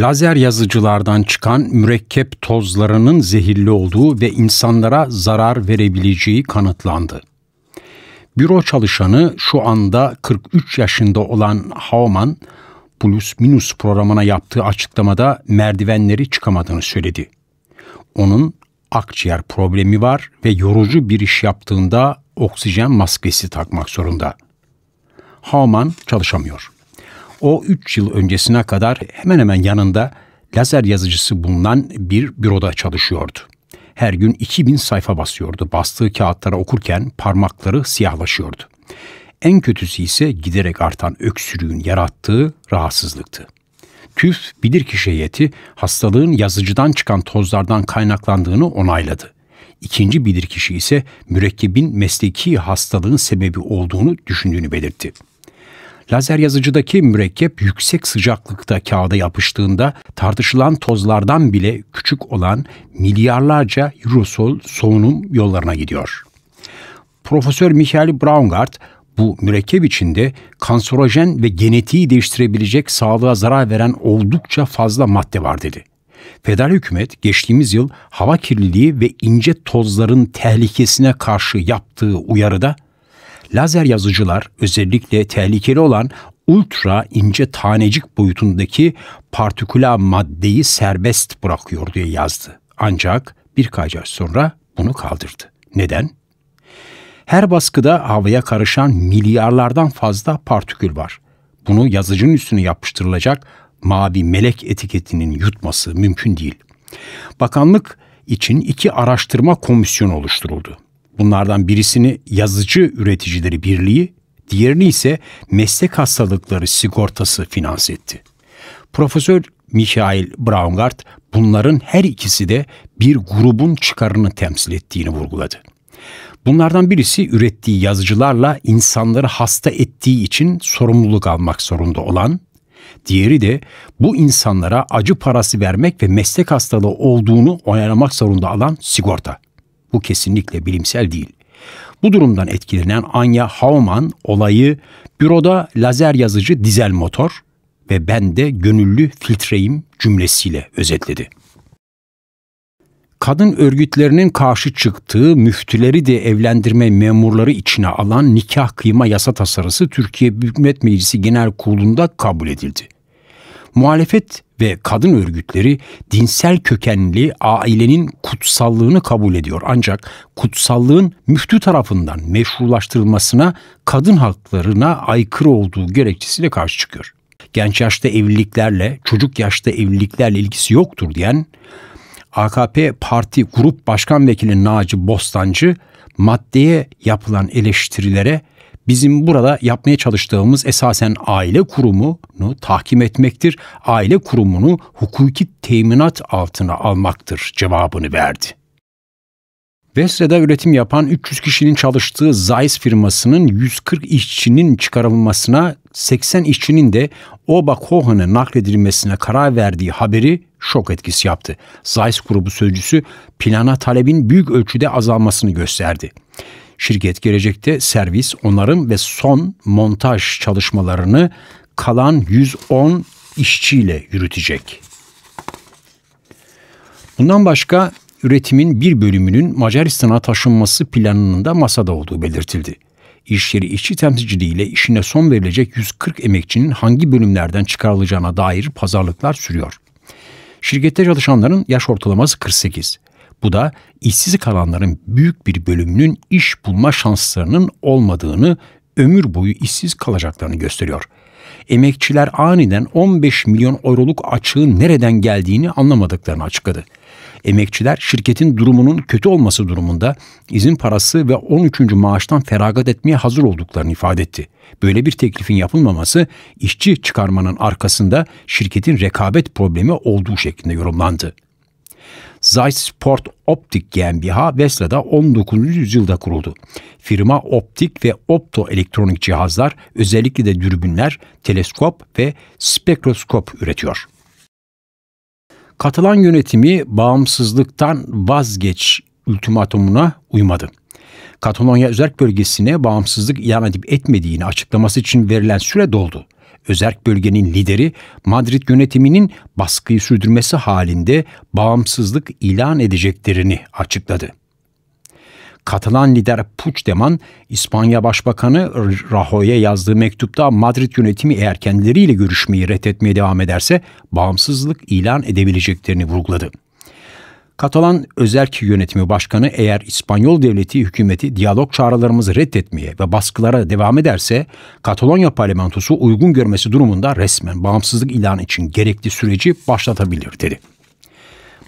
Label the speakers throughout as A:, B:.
A: lazer yazıcılardan çıkan mürekkep tozlarının zehirli olduğu ve insanlara zarar verebileceği kanıtlandı. Büro çalışanı şu anda 43 yaşında olan Hauman, Plus Minus programına yaptığı açıklamada merdivenleri çıkamadığını söyledi. Onun akciğer problemi var ve yorucu bir iş yaptığında oksijen maskesi takmak zorunda. Hauman çalışamıyor.'' O 3 yıl öncesine kadar hemen hemen yanında lazer yazıcısı bulunan bir büroda çalışıyordu. Her gün 2000 sayfa basıyordu. Bastığı kağıtlara okurken parmakları siyahlaşıyordu. En kötüsü ise giderek artan öksürüğün yarattığı rahatsızlıktı. TÜF bilirkişi heyeti hastalığın yazıcıdan çıkan tozlardan kaynaklandığını onayladı. İkinci bilirkişi ise mürekkebin mesleki hastalığın sebebi olduğunu düşündüğünü belirtti. Lazer yazıcıdaki mürekkep yüksek sıcaklıkta kağıda yapıştığında tartışılan tozlardan bile küçük olan milyarlarca aerosol solunum yollarına gidiyor. Profesör Michael Braungart bu mürekkep içinde kanserojen ve genetiği değiştirebilecek sağlığa zarar veren oldukça fazla madde var dedi. Federal hükümet geçtiğimiz yıl hava kirliliği ve ince tozların tehlikesine karşı yaptığı uyarıda Lazer yazıcılar özellikle tehlikeli olan ultra ince tanecik boyutundaki partiküla maddeyi serbest bırakıyor diye yazdı. Ancak birkaç ay sonra bunu kaldırdı. Neden? Her baskıda havaya karışan milyarlardan fazla partikül var. Bunu yazıcının üstüne yapıştırılacak mavi melek etiketinin yutması mümkün değil. Bakanlık için iki araştırma komisyonu oluşturuldu. Bunlardan birisini Yazıcı Üreticileri Birliği, diğerini ise Meslek Hastalıkları Sigortası finanse etti. Profesör Michael Braungart bunların her ikisi de bir grubun çıkarını temsil ettiğini vurguladı. Bunlardan birisi ürettiği yazıcılarla insanları hasta ettiği için sorumluluk almak zorunda olan, diğeri de bu insanlara acı parası vermek ve meslek hastalığı olduğunu onaylamak zorunda alan sigorta. Bu kesinlikle bilimsel değil. Bu durumdan etkilenen Anya Hauman olayı büroda lazer yazıcı dizel motor ve ben de gönüllü filtreyim cümlesiyle özetledi. Kadın örgütlerinin karşı çıktığı müftüleri de evlendirme memurları içine alan nikah kıyma yasa tasarısı Türkiye Büyük Millet Meclisi Genel Kurulu'nda kabul edildi. Muhalefet ve kadın örgütleri dinsel kökenli ailenin kutsallığını kabul ediyor. Ancak kutsallığın müftü tarafından meşrulaştırılmasına kadın haklarına aykırı olduğu gerekçesiyle karşı çıkıyor. Genç yaşta evliliklerle, çocuk yaşta evliliklerle ilgisi yoktur diyen AKP Parti Grup Başkan Vekili Naci Bostancı maddeye yapılan eleştirilere Bizim burada yapmaya çalıştığımız esasen aile kurumunu tahkim etmektir. Aile kurumunu hukuki teminat altına almaktır cevabını verdi. Vesre'de üretim yapan 300 kişinin çalıştığı Zeiss firmasının 140 işçinin çıkarılmasına 80 işçinin de Oba Kohen'e nakledilmesine karar verdiği haberi şok etkisi yaptı. Zeiss grubu sözcüsü plana talebin büyük ölçüde azalmasını gösterdi. Şirket gelecekte servis, onarım ve son montaj çalışmalarını kalan 110 işçiyle yürütecek. Bundan başka üretimin bir bölümünün Macaristan'a taşınması planının da masada olduğu belirtildi. İş yeri işçi temsilciliğiyle işine son verilecek 140 emekçinin hangi bölümlerden çıkarılacağına dair pazarlıklar sürüyor. Şirkette çalışanların yaş ortalaması 48. Bu da işsiz kalanların büyük bir bölümünün iş bulma şanslarının olmadığını, ömür boyu işsiz kalacaklarını gösteriyor. Emekçiler aniden 15 milyon euroluk açığın nereden geldiğini anlamadıklarını açıkladı. Emekçiler şirketin durumunun kötü olması durumunda izin parası ve 13. maaştan feragat etmeye hazır olduklarını ifade etti. Böyle bir teklifin yapılmaması işçi çıkarmanın arkasında şirketin rekabet problemi olduğu şeklinde yorumlandı. Zeiss Sport Optik GmbH Vesla'da 19. yüzyılda kuruldu. Firma optik ve optoelektronik cihazlar, özellikle de dürbünler, teleskop ve spektroskop üretiyor. Katılan yönetimi bağımsızlıktan vazgeç ultimatumuna uymadı. Katalonya özel bölgesine bağımsızlık ilan edip etmediğini açıklaması için verilen süre doldu özerk bölgenin lideri Madrid yönetiminin baskıyı sürdürmesi halinde bağımsızlık ilan edeceklerini açıkladı. Katılan lider Puigdemont, İspanya Başbakanı Rajoy'a yazdığı mektupta Madrid yönetimi eğer kendileriyle görüşmeyi reddetmeye devam ederse bağımsızlık ilan edebileceklerini vurguladı. Katalan Özerk Yönetimi Başkanı eğer İspanyol devleti hükümeti diyalog çağrılarımızı reddetmeye ve baskılara devam ederse Katalonya parlamentosu uygun görmesi durumunda resmen bağımsızlık ilanı için gerekli süreci başlatabilir dedi.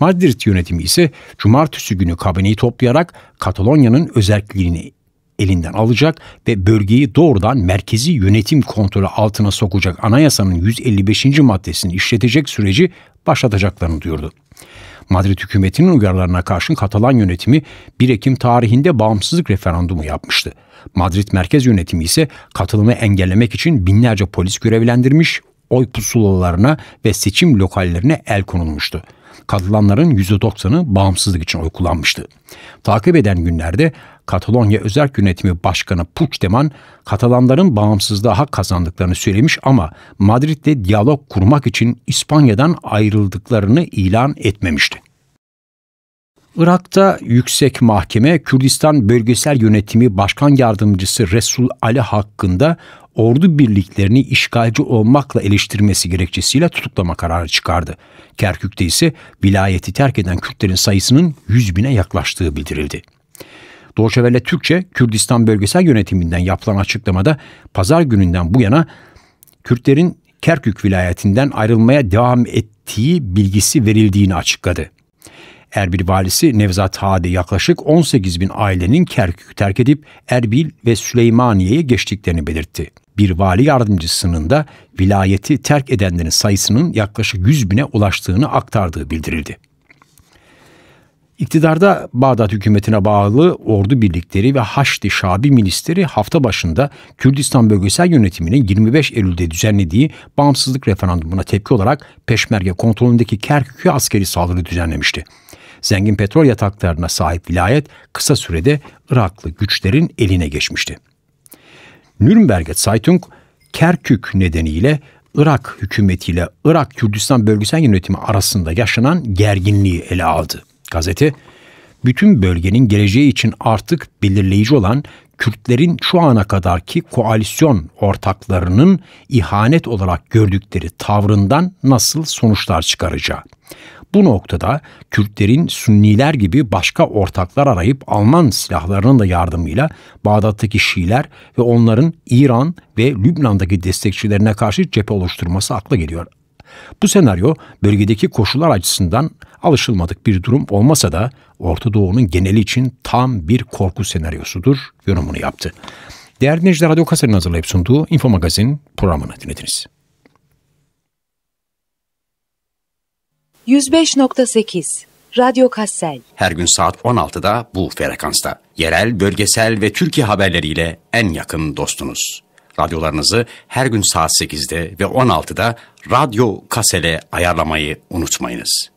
A: Madrid yönetimi ise cumartesi günü kabineyi toplayarak Katalonya'nın özerkliğini elinden alacak ve bölgeyi doğrudan merkezi yönetim kontrolü altına sokacak anayasanın 155. maddesini işletecek süreci başlatacaklarını duyurdu. Madrid hükümetinin uyarılarına karşın Katalan yönetimi 1 Ekim tarihinde bağımsızlık referandumu yapmıştı. Madrid merkez yönetimi ise katılımı engellemek için binlerce polis görevlendirmiş, oy pusulalarına ve seçim lokallerine el konulmuştu. Katılanların %90'ı bağımsızlık için oy kullanmıştı. Takip eden günlerde Katalonya Özel Yönetimi Başkanı Puigdemont, Katalanların bağımsızlığa hak kazandıklarını söylemiş ama Madrid'de diyalog kurmak için İspanya'dan ayrıldıklarını ilan etmemişti. Irak'ta yüksek mahkeme Kürdistan Bölgesel Yönetimi Başkan Yardımcısı Resul Ali hakkında ordu birliklerini işgalci olmakla eleştirmesi gerekçesiyle tutuklama kararı çıkardı. Kerkük'te ise vilayeti terk eden Kürtlerin sayısının 100 bine yaklaştığı bildirildi. Deutsche Türkçe Kürdistan Bölgesel Yönetiminden yapılan açıklamada pazar gününden bu yana Kürtlerin Kerkük vilayetinden ayrılmaya devam ettiği bilgisi verildiğini açıkladı. Erbil valisi Nevzat Hadi yaklaşık 18 bin ailenin Kerkük'ü terk edip Erbil ve Süleymaniye'ye geçtiklerini belirtti. Bir vali yardımcısının da vilayeti terk edenlerin sayısının yaklaşık 100 bine ulaştığını aktardığı bildirildi. İktidarda Bağdat hükümetine bağlı ordu birlikleri ve Haçlı Şabi milisleri hafta başında Kürdistan bölgesel yönetiminin 25 Eylül'de düzenlediği bağımsızlık referandumuna tepki olarak Peşmerge kontrolündeki Kerkük'e askeri saldırı düzenlemişti. Zengin petrol yataklarına sahip vilayet kısa sürede Iraklı güçlerin eline geçmişti. Nürnberg'e Zeitung, Kerkük nedeniyle Irak hükümetiyle Irak Kürdistan bölgesel yönetimi arasında yaşanan gerginliği ele aldı gazete, bütün bölgenin geleceği için artık belirleyici olan Kürtlerin şu ana kadarki koalisyon ortaklarının ihanet olarak gördükleri tavrından nasıl sonuçlar çıkaracağı. Bu noktada Kürtlerin Sünniler gibi başka ortaklar arayıp Alman silahlarının da yardımıyla Bağdat'taki Şiiler ve onların İran ve Lübnan'daki destekçilerine karşı cephe oluşturması akla geliyor. Bu senaryo bölgedeki koşullar açısından alışılmadık bir durum olmasa da Orta Doğu'nun geneli için tam bir korku senaryosudur yorumunu yaptı. Değerli dinleyiciler Radyo Kasar'ın hazırlayıp sunduğu Info Magazin programını dinlediniz. 105.8 Radyo Kassel. Her gün saat 16'da bu frekansta. Yerel, bölgesel ve Türkiye haberleriyle en yakın dostunuz. Radyolarınızı her gün saat 8'de ve 16'da Radyo Kassel'e ayarlamayı unutmayınız.